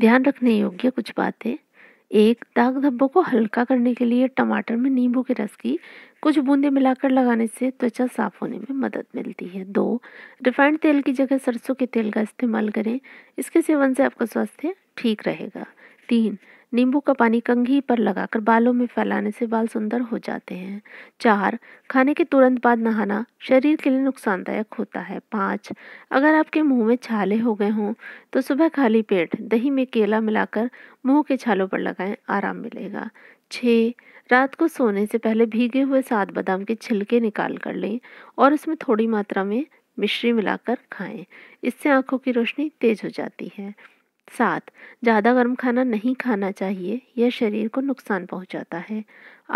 ध्यान रखने योग्य कुछ बातें एक दाग धब्बों को हल्का करने के लिए टमाटर में नींबू के रस की कुछ बूंदें मिलाकर लगाने से त्वचा साफ होने में मदद मिलती है दो रिफाइंड तेल की जगह सरसों के तेल का इस्तेमाल करें इसके सेवन से आपका स्वास्थ्य ठीक रहेगा तीन नींबू का पानी कंघी पर लगाकर बालों में फैलाने से बाल सुंदर हो जाते हैं चार खाने के तुरंत बाद नहाना शरीर के लिए नुकसानदायक होता है पाँच अगर आपके मुंह में छाले हो गए हों तो सुबह खाली पेट दही में केला मिलाकर मुंह के छालों पर लगाएं आराम मिलेगा छः रात को सोने से पहले भीगे हुए सात बादाम के छिलके निकाल कर लें और उसमें थोड़ी मात्रा में मिश्री मिलाकर खाएं इससे आंखों की रोशनी तेज हो जाती है सात ज़्यादा गर्म खाना नहीं खाना चाहिए यह शरीर को नुकसान पहुंचाता है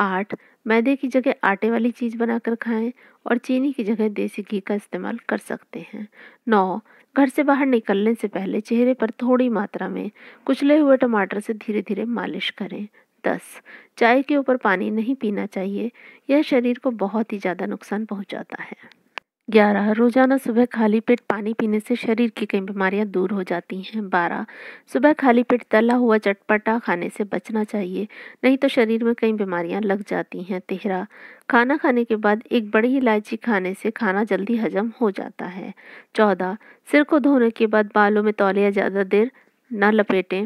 आठ मैदे की जगह आटे वाली चीज़ बनाकर खाएं और चीनी की जगह देसी घी का इस्तेमाल कर सकते हैं नौ घर से बाहर निकलने से पहले चेहरे पर थोड़ी मात्रा में कुचले हुए टमाटर से धीरे धीरे मालिश करें दस चाय के ऊपर पानी नहीं पीना चाहिए यह शरीर को बहुत ही ज़्यादा नुकसान पहुँचाता है ग्यारह रोजाना सुबह खाली पेट पानी पीने से शरीर की कई बीमारियां दूर हो जाती हैं बारह सुबह खाली पेट तला हुआ चटपटा खाने से बचना चाहिए नहीं तो शरीर में कई बीमारियां लग जाती हैं तेहरा खाना खाने के बाद एक बड़ी इलायची खाने से खाना जल्दी हजम हो जाता है चौदह सिर को धोने के बाद बालों में तौलिया ज़्यादा देर ना लपेटें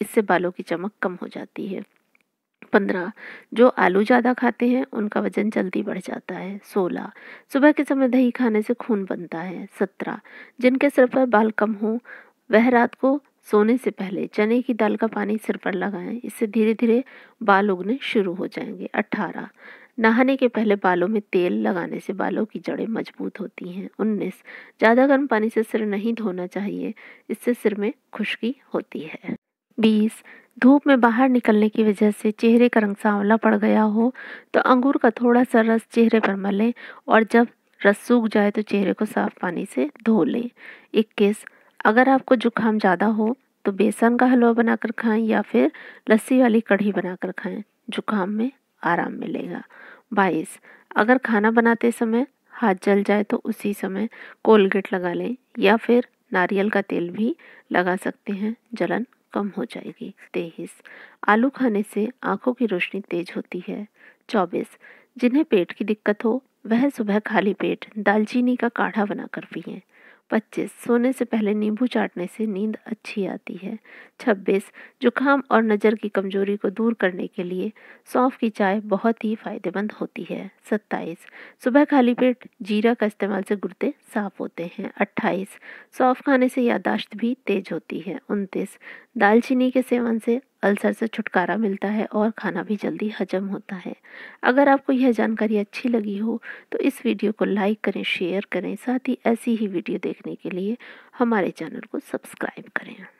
इससे बालों की चमक कम हो जाती है पंद्रह जो आलू ज़्यादा खाते हैं उनका वजन जल्दी बढ़ जाता है सोलह सुबह के समय दही खाने से खून बनता है सत्रह जिनके सिर पर बाल कम हो वह रात को सोने से पहले चने की दाल का पानी सिर पर लगाएं इससे धीरे धीरे बाल उगने शुरू हो जाएंगे अट्ठारह नहाने के पहले बालों में तेल लगाने से बालों की जड़ें मजबूत होती हैं उन्नीस ज़्यादा गर्म पानी से सिर नहीं धोना चाहिए इससे सिर में खुश्की होती है बीस धूप में बाहर निकलने की वजह से चेहरे का रंग सांवला पड़ गया हो तो अंगूर का थोड़ा सा रस चेहरे पर मलें और जब रस सूख जाए तो चेहरे को साफ पानी से धो लें इक्कीस अगर आपको जुकाम ज़्यादा हो तो बेसन का हलवा बनाकर खाएं या फिर लस्सी वाली कढ़ी बनाकर खाएं जुकाम में आराम मिलेगा बाईस अगर खाना बनाते समय हाथ जल जाए तो उसी समय कोलगेट लगा लें या फिर नारियल का तेल भी लगा सकते हैं जलन कम हो जाएगी तेईस आलू खाने से आंखों की रोशनी तेज होती है चौबीस जिन्हें पेट की दिक्कत हो वह सुबह खाली पेट दालचीनी का काढ़ा बनाकर पिए पच्चीस सोने से पहले नींबू चाटने से नींद अच्छी आती है छब्बीस जुकाम और नज़र की कमजोरी को दूर करने के लिए सौंफ की चाय बहुत ही फायदेमंद होती है सत्ताईस सुबह खाली पेट जीरा का इस्तेमाल से गुर्दे साफ होते हैं अट्ठाईस सौंफ खाने से यादाश्त भी तेज होती है उनतीस दालचीनी के सेवन से अल्सर से छुटकारा मिलता है और खाना भी जल्दी हजम होता है अगर आपको यह जानकारी अच्छी लगी हो तो इस वीडियो को लाइक करें शेयर करें साथ ही ऐसी ही वीडियो देखने के लिए हमारे चैनल को सब्सक्राइब करें